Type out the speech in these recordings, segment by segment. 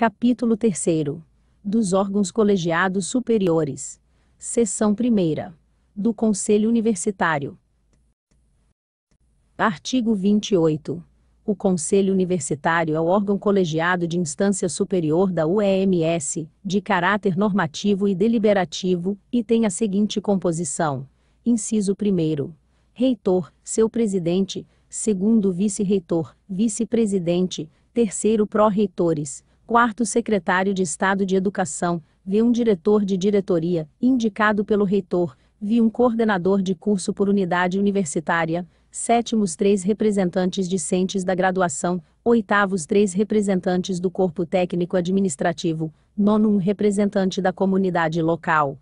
Capítulo 3. Dos órgãos colegiados superiores. Seção 1. Do Conselho Universitário. Artigo 28. O Conselho Universitário é o órgão colegiado de instância superior da UEMS, de caráter normativo e deliberativo, e tem a seguinte composição: Inciso 1. Reitor, seu presidente, segundo vice-reitor, vice-presidente, terceiro pró-reitores, quarto secretário de Estado de Educação, vi um diretor de diretoria, indicado pelo reitor, vi um coordenador de curso por unidade universitária, sétimos três representantes discentes da graduação, oitavos três representantes do corpo técnico administrativo, nono um representante da comunidade local.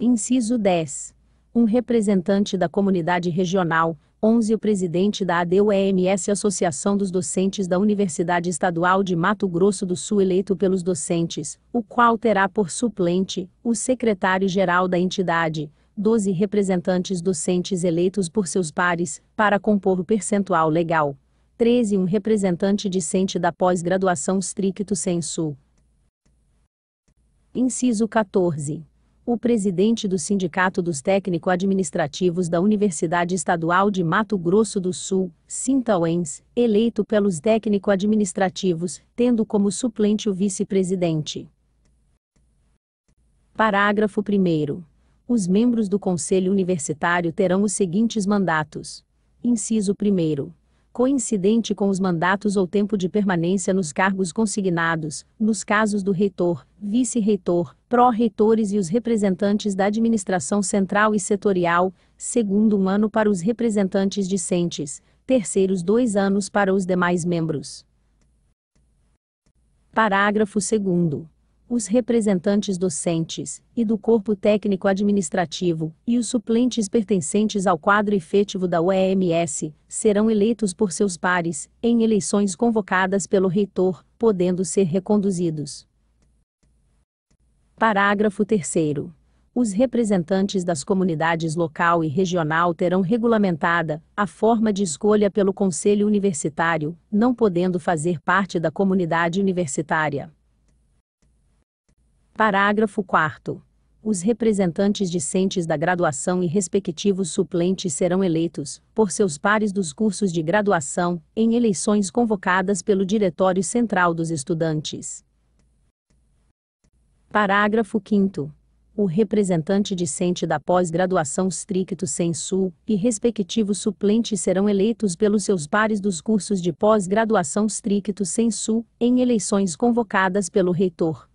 Inciso 10 um representante da comunidade regional, 11 o presidente da ADUEMS Associação dos Docentes da Universidade Estadual de Mato Grosso do Sul eleito pelos docentes, o qual terá por suplente o secretário-geral da entidade, 12 representantes docentes eleitos por seus pares, para compor o percentual legal. 13 um representante discente da pós-graduação stricto sensu. Inciso 14 o presidente do Sindicato dos Técnico-Administrativos da Universidade Estadual de Mato Grosso do Sul, Sintauens, eleito pelos técnico-administrativos, tendo como suplente o vice-presidente. Parágrafo 1. Os membros do Conselho Universitário terão os seguintes mandatos: Inciso 1 coincidente com os mandatos ou tempo de permanência nos cargos consignados, nos casos do reitor, vice-reitor, pró-reitores e os representantes da administração central e setorial, segundo um ano para os representantes discentes, terceiros dois anos para os demais membros. Parágrafo 2 os representantes docentes e do corpo técnico administrativo e os suplentes pertencentes ao quadro efetivo da UEMS serão eleitos por seus pares em eleições convocadas pelo reitor, podendo ser reconduzidos. Parágrafo 3 os representantes das comunidades local e regional terão regulamentada a forma de escolha pelo Conselho Universitário, não podendo fazer parte da comunidade universitária. Parágrafo 4 os representantes discentes da graduação e respectivos suplentes serão eleitos, por seus pares dos cursos de graduação, em eleições convocadas pelo Diretório Central dos Estudantes. Parágrafo 5. O representante discente da pós-graduação stricto sensu e respectivos suplentes serão eleitos pelos seus pares dos cursos de pós-graduação stricto sensu, em eleições convocadas pelo reitor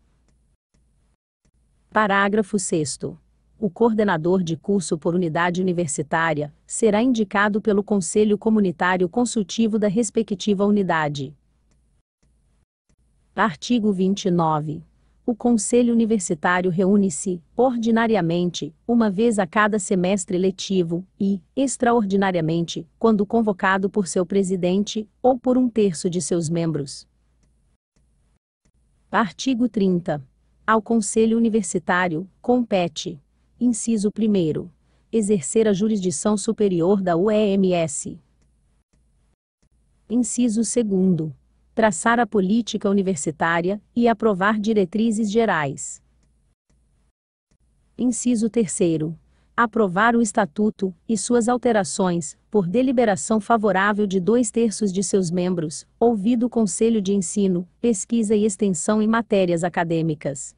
Parágrafo 6. O coordenador de curso por unidade universitária será indicado pelo Conselho Comunitário Consultivo da respectiva unidade. Artigo 29. O Conselho Universitário reúne-se, ordinariamente, uma vez a cada semestre letivo, e, extraordinariamente, quando convocado por seu presidente, ou por um terço de seus membros. Artigo 30. Ao Conselho Universitário, compete: inciso 1. Exercer a jurisdição superior da UEMS. Inciso 2. Traçar a política universitária e aprovar diretrizes gerais. Inciso 3. Aprovar o Estatuto e suas alterações, por deliberação favorável de dois terços de seus membros, ouvido o Conselho de Ensino, Pesquisa e Extensão em Matérias Acadêmicas.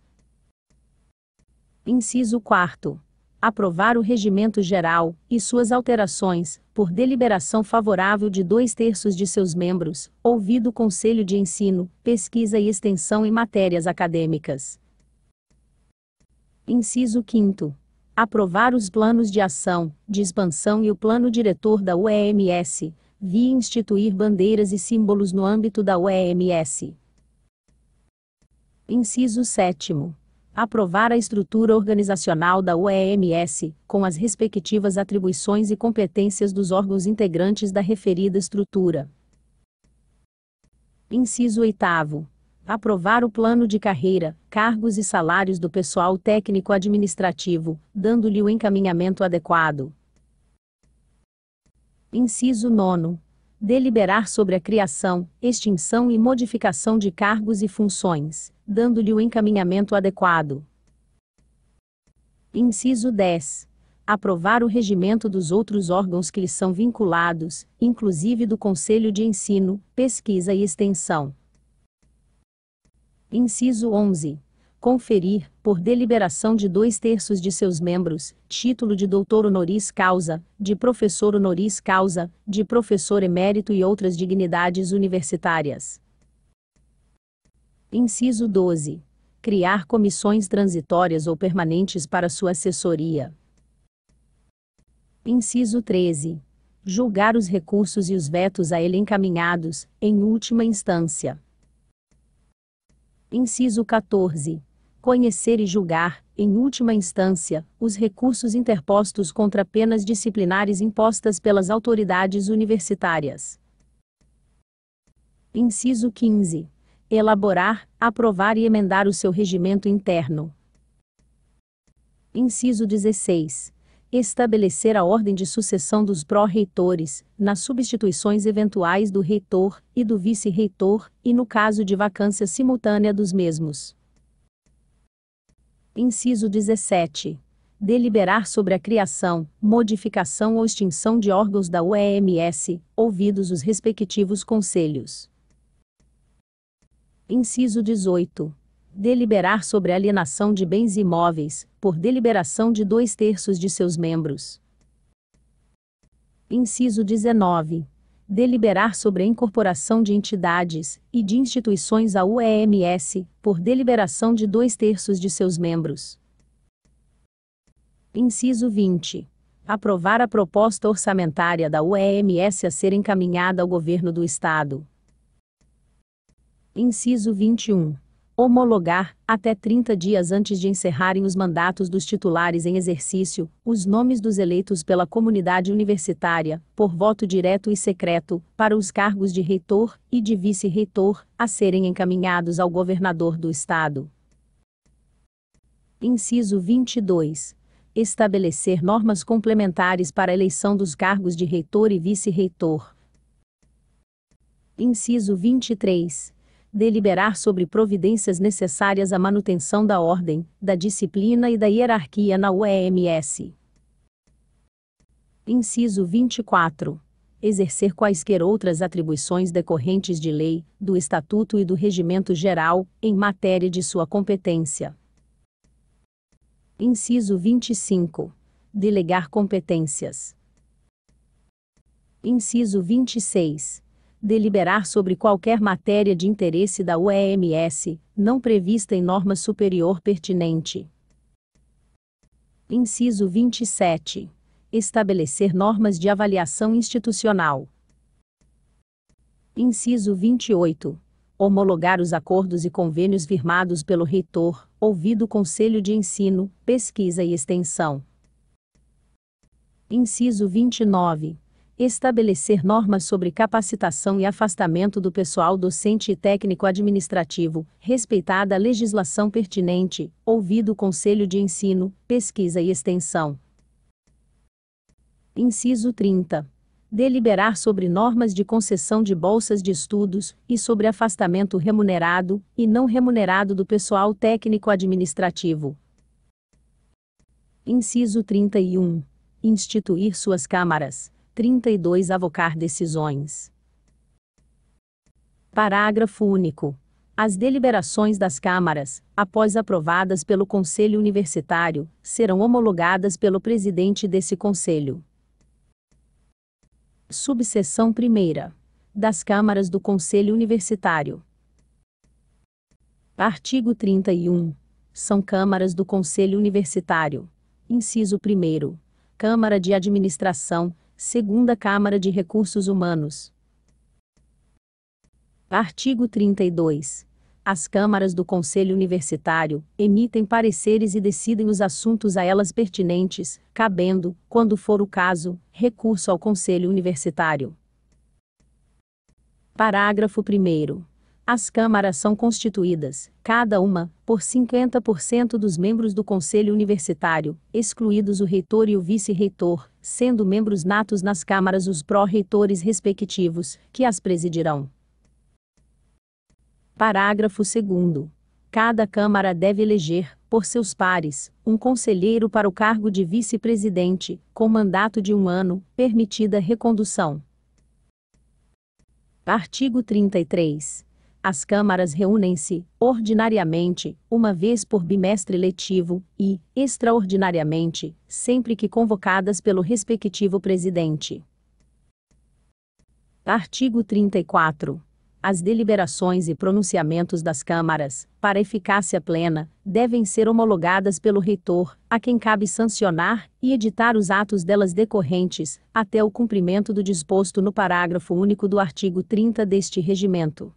Inciso 4. Aprovar o Regimento Geral e suas alterações, por deliberação favorável de dois terços de seus membros, ouvido o Conselho de Ensino, Pesquisa e Extensão em Matérias Acadêmicas. Inciso 5 aprovar os planos de ação, de expansão e o plano diretor da UEMS, via instituir bandeiras e símbolos no âmbito da UEMS. Inciso 7. Aprovar a estrutura organizacional da UEMS, com as respectivas atribuições e competências dos órgãos integrantes da referida estrutura. Inciso 8 aprovar o plano de carreira, cargos e salários do pessoal técnico administrativo, dando-lhe o encaminhamento adequado. Inciso 9. Deliberar sobre a criação, extinção e modificação de cargos e funções, dando-lhe o encaminhamento adequado. Inciso 10 aprovar o regimento dos outros órgãos que lhes são vinculados, inclusive do Conselho de Ensino, Pesquisa e Extensão. Inciso 11. Conferir, por deliberação de dois terços de seus membros, título de doutor honoris causa, de professor honoris causa, de professor emérito e outras dignidades universitárias. Inciso 12. Criar comissões transitórias ou permanentes para sua assessoria. Inciso 13. Julgar os recursos e os vetos a ele encaminhados, em última instância. Inciso 14. Conhecer e julgar, em última instância, os recursos interpostos contra penas disciplinares impostas pelas autoridades universitárias. Inciso 15. Elaborar, aprovar e emendar o seu regimento interno. Inciso 16 estabelecer a ordem de sucessão dos pró-reitores, nas substituições eventuais do reitor e do vice-reitor, e no caso de vacância simultânea dos mesmos. Inciso 17. Deliberar sobre a criação, modificação ou extinção de órgãos da UEMS, ouvidos os respectivos conselhos. Inciso 18 deliberar sobre alienação de bens imóveis, por deliberação de dois terços de seus membros. Inciso 19. Deliberar sobre a incorporação de entidades e de instituições à UEMS, por deliberação de dois terços de seus membros. Inciso 20. Aprovar a proposta orçamentária da UEMS a ser encaminhada ao Governo do Estado. Inciso 21 homologar, até 30 dias antes de encerrarem os mandatos dos titulares em exercício, os nomes dos eleitos pela comunidade universitária, por voto direto e secreto, para os cargos de reitor e de vice-reitor, a serem encaminhados ao governador do Estado. Inciso 22 estabelecer normas complementares para a eleição dos cargos de reitor e vice-reitor. Inciso 23 deliberar sobre providências necessárias à manutenção da ordem, da disciplina e da hierarquia na UEMS. Inciso 24. Exercer quaisquer outras atribuições decorrentes de lei, do Estatuto e do Regimento Geral, em matéria de sua competência. Inciso 25. Delegar competências. Inciso 26 deliberar sobre qualquer matéria de interesse da UEMS, não prevista em norma superior pertinente. Inciso 27. Estabelecer normas de avaliação institucional. Inciso 28. Homologar os acordos e convênios firmados pelo reitor, ouvido o Conselho de Ensino, Pesquisa e Extensão. Inciso 29 estabelecer normas sobre capacitação e afastamento do pessoal docente e técnico administrativo, respeitada a legislação pertinente, ouvido o Conselho de Ensino, Pesquisa e Extensão. Inciso 30. Deliberar sobre normas de concessão de bolsas de estudos e sobre afastamento remunerado e não remunerado do pessoal técnico administrativo. Inciso 31. Instituir suas câmaras, 32 avocar decisões. Parágrafo único. As deliberações das câmaras, após aprovadas pelo Conselho Universitário, serão homologadas pelo presidente desse conselho. Subseção 1 das câmaras do Conselho Universitário. Artigo 31. São câmaras do Conselho Universitário. Inciso 1. Câmara de Administração, Segunda Câmara de Recursos Humanos. Artigo 32. As câmaras do Conselho Universitário emitem pareceres e decidem os assuntos a elas pertinentes, cabendo, quando for o caso, recurso ao Conselho Universitário. Parágrafo 1. As câmaras são constituídas, cada uma, por 50% dos membros do Conselho Universitário, excluídos o reitor e o vice-reitor, sendo membros natos nas câmaras os pró-reitores respectivos, que as presidirão. Parágrafo 2. Cada Câmara deve eleger, por seus pares, um conselheiro para o cargo de vice-presidente, com mandato de um ano, permitida recondução. Artigo 33. As câmaras reúnem-se, ordinariamente, uma vez por bimestre letivo, e, extraordinariamente, sempre que convocadas pelo respectivo presidente. Artigo 34. As deliberações e pronunciamentos das câmaras, para eficácia plena, devem ser homologadas pelo reitor, a quem cabe sancionar e editar os atos delas decorrentes, até o cumprimento do disposto no parágrafo único do artigo 30 deste regimento.